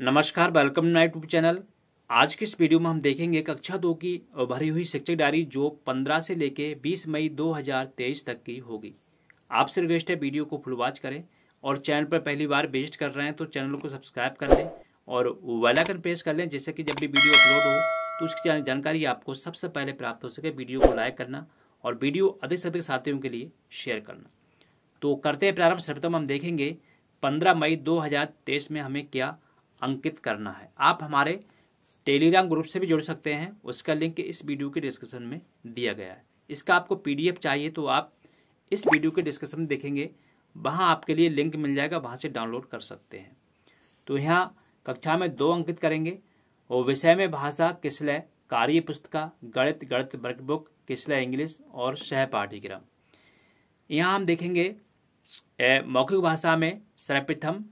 नमस्कार welcome my YouTube channel आज की इस वीडियो में हम देखेंगे कक्षा दो की भरी हुई शिक्षक डायरी जो 15 से लेकर 20 मई 2023 तक की होगी आपसे रिक्वेस्ट है वीडियो को फुल वॉच करें और चैनल पर पहली बार विजिट कर रहे हैं तो चैनल को सब्सक्राइब कर लें और वेलाइकन प्रेस कर लें जैसे कि जब भी वीडियो अपलोड हो तो उसकी जानकारी आपको सबसे पहले प्राप्त हो सके वीडियो को लाइक करना और वीडियो अधिक से अधिक साथियों के लिए शेयर करना तो करते हैं प्रारंभ सर्वप्रथम हम देखेंगे पंद्रह मई दो में हमें क्या अंकित करना है आप हमारे टेलीग्राम ग्रुप से भी जुड़ सकते हैं उसका लिंक इस वीडियो के डिस्क्रिप्शन में दिया गया है इसका आपको पीडीएफ चाहिए तो आप इस वीडियो के डिस्क्रिप्शन में देखेंगे वहाँ आपके लिए लिंक मिल जाएगा वहाँ से डाउनलोड कर सकते हैं तो यहाँ कक्षा में दो अंकित करेंगे और विषय में भाषा किसलय कार्य पुस्तिका गणित गणित वर्कबुक किसलय इंग्लिश और सह पाठ्यक्रम यहाँ हम देखेंगे मौखिक भाषा में सर्वप्रथम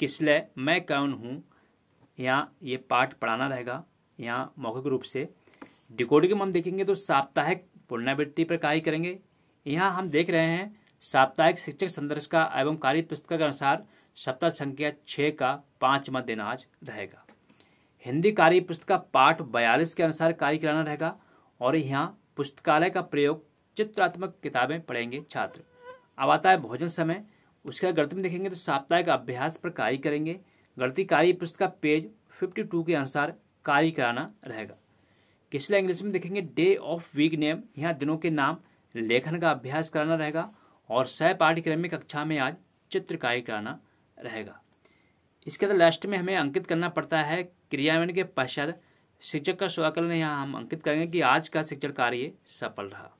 किसलय मैं कौन हूँ यहाँ ये पाठ पढ़ाना रहेगा यहाँ मौखिक रूप से डिकोडिंग हम देखेंगे तो साप्ताहिक पुनरावृत्ति पर कार्य करेंगे यहाँ हम देख रहे हैं साप्ताहिक शिक्षक संदर्श का एवं कार्य पुस्तक के अनुसार सप्ताह संख्या छः का पाँचवा दिन आज रहेगा हिंदी कार्य पुस्तक का पाठ बयालीस के अनुसार कार्य कराना रहेगा और यहाँ पुस्तकालय का प्रयोग चित्रात्मक किताबें पढ़ेंगे छात्र अब आता है भोजन समय उसका गर्त में देखेंगे तो साप्ताहिक अभ्यास पर कार्य करेंगे गलती कार्य पुस्तक का पेज 52 के अनुसार कार्य कराना रहेगा किसला इंग्लिश में देखेंगे डे ऑफ वीक नेम यहाँ दिनों के नाम लेखन का अभ्यास कराना रहेगा और सह पाठ्यक्रम में कक्षा में आज चित्रकारी कराना रहेगा इसके अंदर लास्ट में हमें अंकित करना पड़ता है क्रियान्वयन के पश्चात शिक्षक का स्वाकलन यहाँ हम अंकित करेंगे कि आज का शिक्षण कार्य सफल रहा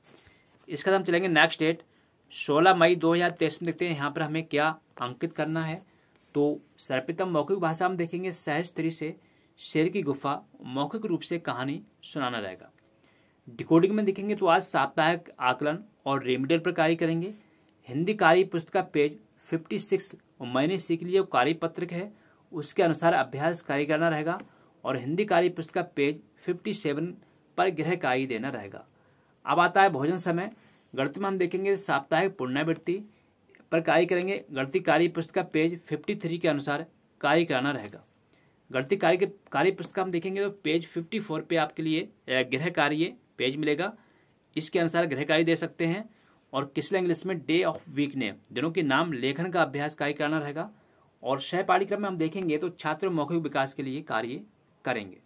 इसके बाद हम चलेंगे नेक्स्ट डेट 16 मई 2023 में देखते हैं यहाँ पर हमें क्या अंकित करना है तो सर्वप्रथम मौखिक भाषा में देखेंगे सहज स्त्री से शेर की गुफा मौखिक रूप से कहानी सुनाना रहेगा डिकोडिंग में देखेंगे तो आज साप्ताहिक आकलन और रेमिडियल पर कार्य करेंगे हिंदी कार्य पुस्तक का पेज फिफ्टी सिक्स मैंने सीख लिया कार्य पत्रक है उसके अनुसार अभ्यास कार्य करना रहेगा और हिंदी कार्य पुस्तक का पेज फिफ्टी सेवन पर गृह कार्य देना रहेगा अब आता है भोजन समय गणित में हम देखेंगे साप्ताहिक पुनरावृत्ति पर कार्य करेंगे गणती कार्य पुस्तक का पेज फिफ्टी थ्री के अनुसार कार्य कराना रहेगा गणती कार्य के कार्य पुस्तक हम देखेंगे तो पेज फिफ्टी फोर पे आपके लिए गृह कार्य पेज मिलेगा इसके अनुसार गृह कार्य दे सकते हैं और किसले इंग्लिश में डे ऑफ वीक नेम दिनों के नाम लेखन का अभ्यास कार्य कराना रहेगा और सह पाठ्यक्रम में हम देखेंगे तो छात्र मौखिक विकास के लिए कार्य करेंगे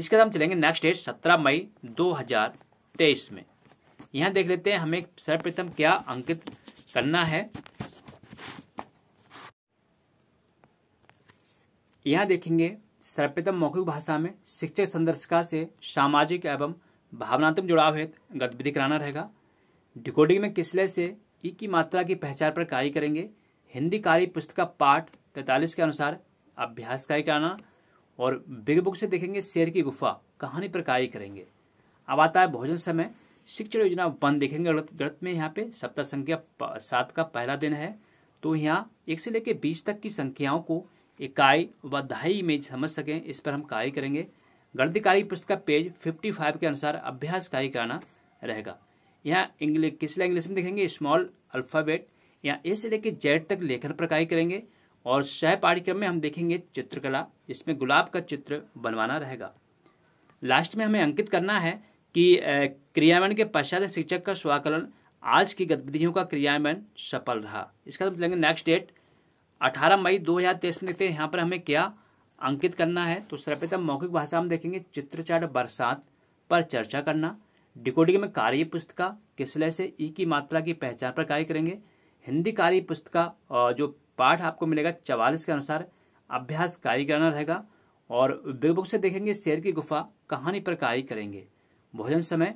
इसके बाद हम चलेंगे नेक्स्ट डेट सत्रह मई दो हजार तेईस में यहाँ देख लेते हैं हमें सर्वप्रथम क्या अंकित करना है यहाँ देखेंगे सर्वप्रथम मौखिक भाषा में शिक्षक संदर्शिका से सामाजिक एवं भावनात्मक जुड़ाव हेतु गतिविधि कराना रहेगा डिकोडिंग में किसले से ई की मात्रा की पहचान पर कार्य करेंगे हिंदी कार्य पुस्तक का पाठ तैतालीस के अनुसार अभ्यास कार्य कराना और बिग बुक से देखेंगे शेर की गुफा कहानी पर कार्य करेंगे अब आता है भोजन समय शिक्षण योजना वन देखेंगे गलत गलत में यहाँ पे सप्ताह संख्या सात का पहला दिन है तो यहाँ एक से लेकर बीस तक की संख्याओं को इकाई व दहाई में समझ सकें इस पर हम कार्य करेंगे गणित कार्य पुस्तक का पेज 55 के अनुसार अभ्यास कार्य कराना रहेगा यहाँ इंग्लिश किस इंग्लिश में देखेंगे स्मॉल अल्फ़ाबेट यहाँ ए से लेकर जेड तक लेखन पर कार्य करेंगे और सह पाठ्यक्रम में हम देखेंगे चित्रकला जिसमें गुलाब का चित्र बनवाना रहेगा लास्ट में हमें अंकित करना है कि क्रियान्वयन के पश्चात शिक्षक का स्वाकलन आज की गतिविधियों का क्रियान्वयन सफल रहा इसका मतलब लेंगे नेक्स्ट डेट 18 मई 2023 में देखते हैं यहाँ पर हमें क्या अंकित करना है तो सर्वप्रथम मौखिक भाषा में देखेंगे चित्रचाट बरसात पर चर्चा करना डिकोडिंग में कार्य पुस्तिका किस लय से ई की मात्रा की पहचान पर कार्य करेंगे हिंदी कार्य पुस्तिका जो पाठ आपको मिलेगा चवालीस के अनुसार अभ्यास कार्य करना रहेगा और बिग बुक से देखेंगे शेर की गुफा कहानी पर कार्य करेंगे भोजन समय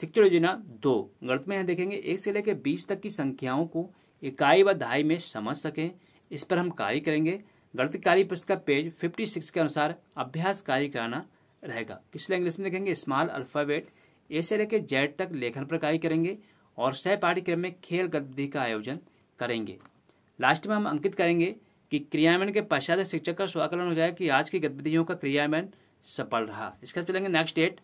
शिक्षण योजना दो गणित में यहाँ देखेंगे एक से लेकर बीस तक की संख्याओं को इकाई व दहाई में समझ सकें इस पर हम कार्य करेंगे गणित कार्य पुस्तक का पेज 56 के अनुसार अभ्यास कार्य कराना रहेगा पिछले इंग्लिश में देखेंगे स्मॉल अल्फ़ाबेट ए से लेकर जेड तक लेखन पर कार्य करेंगे और सह पाठ्यक्रम में खेल गतिविधि का आयोजन करेंगे लास्ट में हम अंकित करेंगे कि क्रियान्वयन के पश्चात शिक्षक का स्वाकलन हो जाए कि आज की गतिविधियों का क्रियान्वयन सफल रहा इसके बाद चलेंगे नेक्स्ट डेट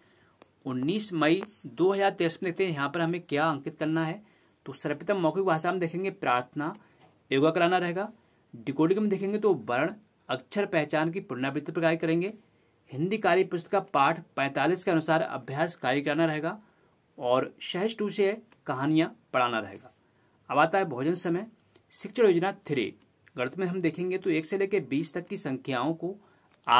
19 मई 2023 में देखते हैं यहाँ पर हमें क्या अंकित करना है तो सर्वप्रथम मौखिक भाषा में देखेंगे प्रार्थना योगा कराना रहेगा डिकोडिंग में देखेंगे तो वर्ण अक्षर पहचान की पुनरावृत्ति प्रकार करेंगे हिंदी कार्य पुस्तक का पाठ 45 के अनुसार अभ्यास कार्य कराना रहेगा और सहज टू से कहानियाँ पढ़ाना रहेगा अब आता है भोजन समय शिक्षण योजना थ्री गणित में हम देखेंगे तो एक से लेकर बीस तक की संख्याओं को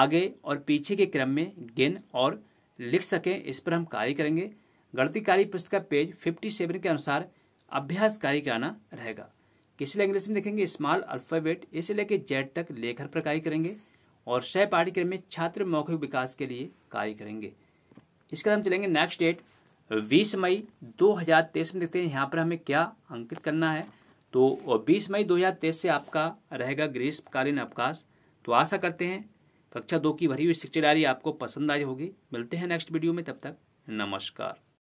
आगे और पीछे के क्रम में गिन और लिख सकें इस पर हम कार्य करेंगे गणती कार्य पुस्तक का पेज फिफ्टी सेवन के अनुसार अभ्यास कार्य कराना रहेगा किसी लैंग्वेज में देखेंगे स्मॉल अल्फाबेट इसे लेके जेड तक लेखर पर कार्य करेंगे और सह पाठ्यक्रम में छात्र मौखिक विकास के लिए कार्य करेंगे इसके बाद हम चलेंगे नेक्स्ट डेट 20 मई 2023 में देखते हैं यहाँ पर हमें क्या अंकित करना है तो 20 मई 2023 से आपका रहेगा ग्रीष्मकालीन अवकाश तो आशा करते हैं कक्षा दो की भरी हुई शिक्षा डायरी आपको पसंद आई होगी मिलते हैं नेक्स्ट वीडियो में तब तक नमस्कार